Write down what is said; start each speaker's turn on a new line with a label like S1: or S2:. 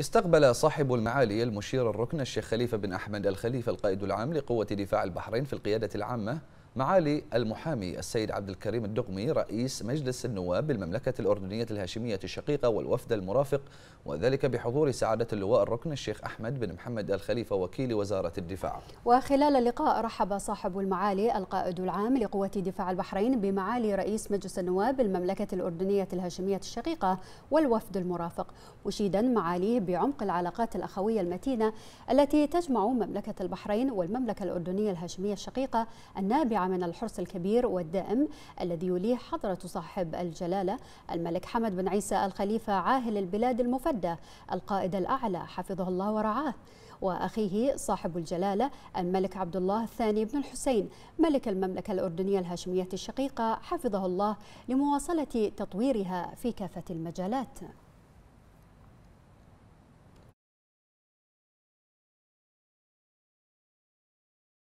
S1: استقبل صاحب المعالي المشير الركن الشيخ خليفة بن أحمد الخليفة القائد العام لقوة دفاع البحرين في القيادة العامة معالي المحامي السيد عبد الكريم الدغمي رئيس مجلس النواب بالمملكة الأردنية الهاشمية الشقيقة والوفد المرافق وذلك بحضور سعادة اللواء الركن الشيخ أحمد بن محمد الخليفة وكيل وزارة الدفاع
S2: وخلال اللقاء رحب صاحب المعالي القائد العام لقوة دفاع البحرين بمعالي رئيس مجلس النواب بالمملكة الأردنية الهاشمية الشقيقة والوفد المرافق مشيدا معاليه بعمق العلاقات الأخوية المتينة التي تجمع مملكة البحرين والمملكة الأردنية الهاشمية الشقيقة النابعة من الحرص الكبير والدائم الذي يوليه حضرة صاحب الجلالة الملك حمد بن عيسى الخليفة عاهل البلاد المفدى القائد الأعلى حفظه الله ورعاه وأخيه صاحب الجلالة الملك عبد الله الثاني بن الحسين ملك المملكة الأردنية الهاشمية الشقيقة حفظه الله لمواصلة تطويرها في كافة المجالات